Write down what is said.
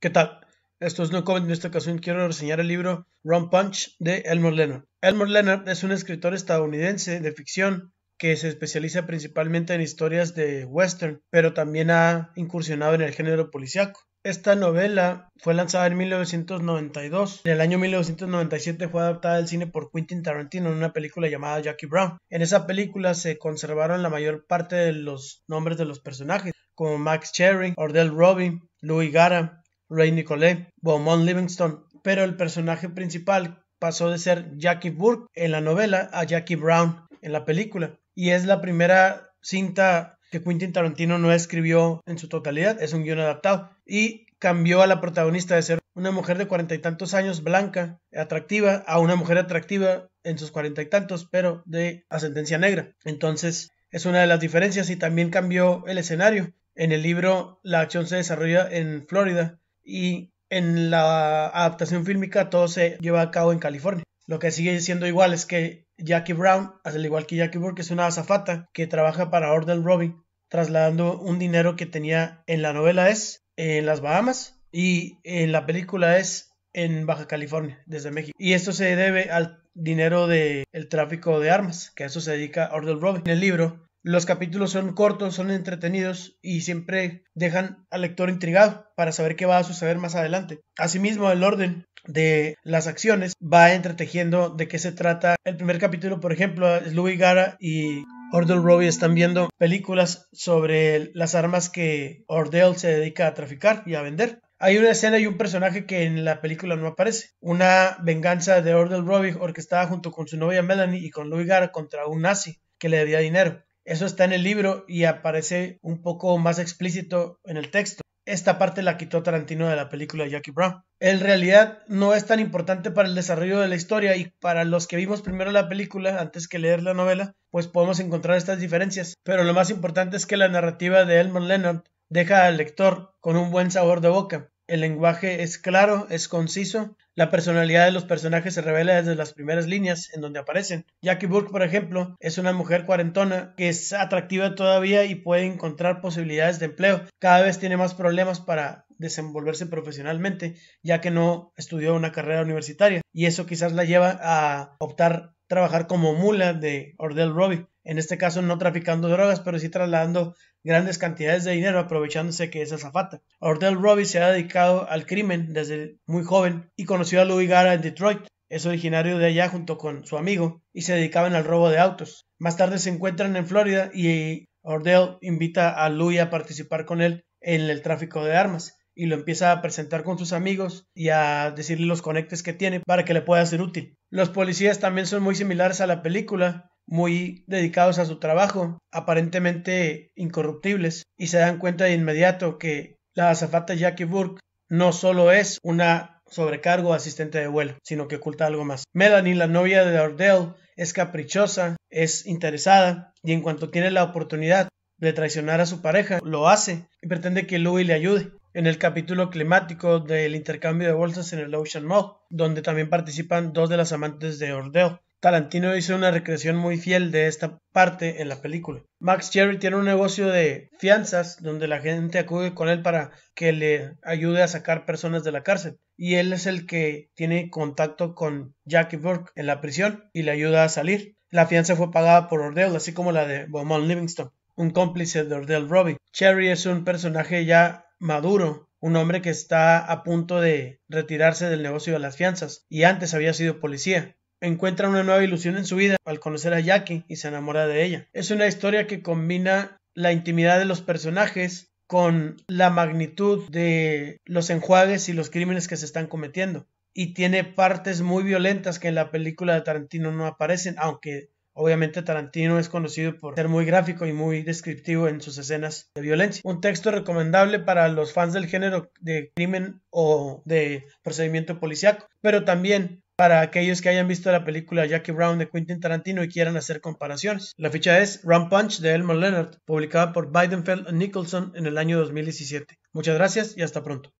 ¿Qué tal? Esto es No Comment. En esta ocasión quiero reseñar el libro Run Punch de Elmer Leonard. Elmer Leonard es un escritor estadounidense de ficción que se especializa principalmente en historias de western, pero también ha incursionado en el género policiaco. Esta novela fue lanzada en 1992. En el año 1997 fue adaptada al cine por Quentin Tarantino en una película llamada Jackie Brown. En esa película se conservaron la mayor parte de los nombres de los personajes, como Max Cherry, Ordell Robin, Louis Gara, Ray Nicolet, Beaumont Livingstone... pero el personaje principal pasó de ser Jackie Burke en la novela a Jackie Brown en la película. Y es la primera cinta que Quentin Tarantino no escribió en su totalidad, es un guion adaptado. Y cambió a la protagonista de ser una mujer de cuarenta y tantos años, blanca, atractiva, a una mujer atractiva en sus cuarenta y tantos, pero de ascendencia negra. Entonces, es una de las diferencias y también cambió el escenario. En el libro, la acción se desarrolla en Florida y en la adaptación fílmica todo se lleva a cabo en California. Lo que sigue siendo igual es que Jackie Brown, al igual que Jackie Burke, es una azafata que trabaja para Ordell Robin, trasladando un dinero que tenía en la novela es en las Bahamas y en la película es en Baja California, desde México. Y esto se debe al dinero del tráfico de armas, que a eso se dedica Ordell Robin. En el libro los capítulos son cortos, son entretenidos y siempre dejan al lector intrigado para saber qué va a suceder más adelante. Asimismo, el orden de las acciones va entretejiendo de qué se trata. El primer capítulo, por ejemplo, es Louis Gara y Ordell Robbie están viendo películas sobre las armas que Ordell se dedica a traficar y a vender. Hay una escena y un personaje que en la película no aparece. Una venganza de Ordell Robbie estaba junto con su novia Melanie y con Louis Gara contra un nazi que le debía dinero. Eso está en el libro y aparece un poco más explícito en el texto. Esta parte la quitó Tarantino de la película Jackie Brown. En realidad no es tan importante para el desarrollo de la historia y para los que vimos primero la película antes que leer la novela, pues podemos encontrar estas diferencias. Pero lo más importante es que la narrativa de Elmond Leonard deja al lector con un buen sabor de boca. El lenguaje es claro, es conciso. La personalidad de los personajes se revela desde las primeras líneas en donde aparecen. Jackie Burke, por ejemplo, es una mujer cuarentona que es atractiva todavía y puede encontrar posibilidades de empleo. Cada vez tiene más problemas para desenvolverse profesionalmente, ya que no estudió una carrera universitaria. Y eso quizás la lleva a optar trabajar como mula de Ordell Robbie en este caso no traficando drogas, pero sí trasladando grandes cantidades de dinero aprovechándose que es azafata. Ordell Robbie se ha dedicado al crimen desde muy joven y conoció a Louis Gara en Detroit. Es originario de allá junto con su amigo y se dedicaban al robo de autos. Más tarde se encuentran en Florida y Ordell invita a Louis a participar con él en el tráfico de armas y lo empieza a presentar con sus amigos y a decirle los conectes que tiene para que le pueda ser útil. Los policías también son muy similares a la película, muy dedicados a su trabajo, aparentemente incorruptibles, y se dan cuenta de inmediato que la azafata Jackie Burke no solo es una sobrecargo asistente de vuelo, sino que oculta algo más. Melanie, la novia de Ordell, es caprichosa, es interesada, y en cuanto tiene la oportunidad de traicionar a su pareja, lo hace y pretende que Louis le ayude en el capítulo climático del intercambio de bolsas en el Ocean Mall, donde también participan dos de las amantes de Ordell. Tarantino hizo una recreación muy fiel de esta parte en la película. Max Cherry tiene un negocio de fianzas donde la gente acude con él para que le ayude a sacar personas de la cárcel. Y él es el que tiene contacto con Jackie Burke en la prisión y le ayuda a salir. La fianza fue pagada por Ordell, así como la de Beaumont Livingston, un cómplice de Ordell Robbie. Cherry es un personaje ya maduro un hombre que está a punto de retirarse del negocio de las fianzas y antes había sido policía encuentra una nueva ilusión en su vida al conocer a Jackie y se enamora de ella. Es una historia que combina la intimidad de los personajes con la magnitud de los enjuagues y los crímenes que se están cometiendo. Y tiene partes muy violentas que en la película de Tarantino no aparecen, aunque Obviamente Tarantino es conocido por ser muy gráfico y muy descriptivo en sus escenas de violencia. Un texto recomendable para los fans del género de crimen o de procedimiento policiaco, pero también para aquellos que hayan visto la película Jackie Brown de Quentin Tarantino y quieran hacer comparaciones. La ficha es Run Punch de Elmer Leonard, publicada por Bidenfeld Nicholson en el año 2017. Muchas gracias y hasta pronto.